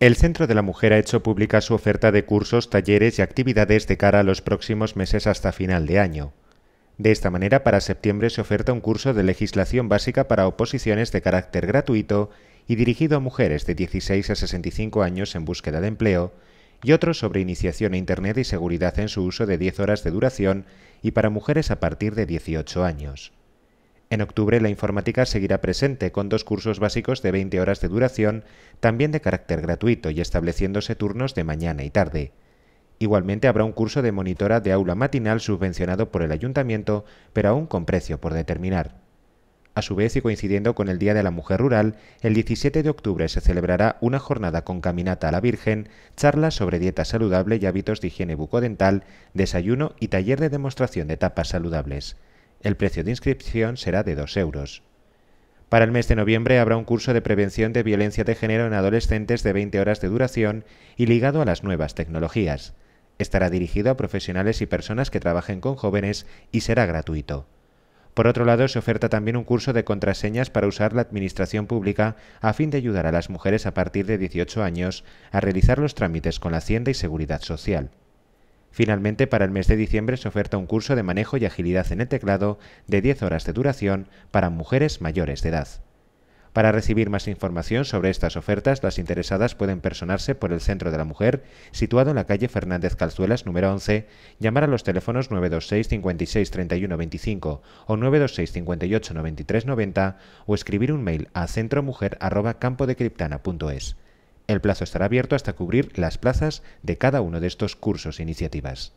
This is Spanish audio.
El Centro de la Mujer ha hecho pública su oferta de cursos, talleres y actividades de cara a los próximos meses hasta final de año. De esta manera, para septiembre se oferta un curso de legislación básica para oposiciones de carácter gratuito y dirigido a mujeres de 16 a 65 años en búsqueda de empleo, y otro sobre iniciación a Internet y seguridad en su uso de 10 horas de duración y para mujeres a partir de 18 años. En octubre la informática seguirá presente con dos cursos básicos de 20 horas de duración, también de carácter gratuito y estableciéndose turnos de mañana y tarde. Igualmente habrá un curso de monitora de aula matinal subvencionado por el ayuntamiento, pero aún con precio por determinar. A su vez y coincidiendo con el Día de la Mujer Rural, el 17 de octubre se celebrará una jornada con caminata a la Virgen, charlas sobre dieta saludable y hábitos de higiene bucodental, desayuno y taller de demostración de tapas saludables. El precio de inscripción será de 2 euros. Para el mes de noviembre habrá un curso de prevención de violencia de género en adolescentes de 20 horas de duración y ligado a las nuevas tecnologías. Estará dirigido a profesionales y personas que trabajen con jóvenes y será gratuito. Por otro lado, se oferta también un curso de contraseñas para usar la administración pública a fin de ayudar a las mujeres a partir de 18 años a realizar los trámites con la Hacienda y Seguridad Social. Finalmente, para el mes de diciembre se oferta un curso de manejo y agilidad en el teclado de 10 horas de duración para mujeres mayores de edad. Para recibir más información sobre estas ofertas, las interesadas pueden personarse por el Centro de la Mujer, situado en la calle Fernández Calzuelas número 11, llamar a los teléfonos 926 56 31 25 o 926 58 93 90 o escribir un mail a centromujer@campodecriptana.es. El plazo estará abierto hasta cubrir las plazas de cada uno de estos cursos e iniciativas.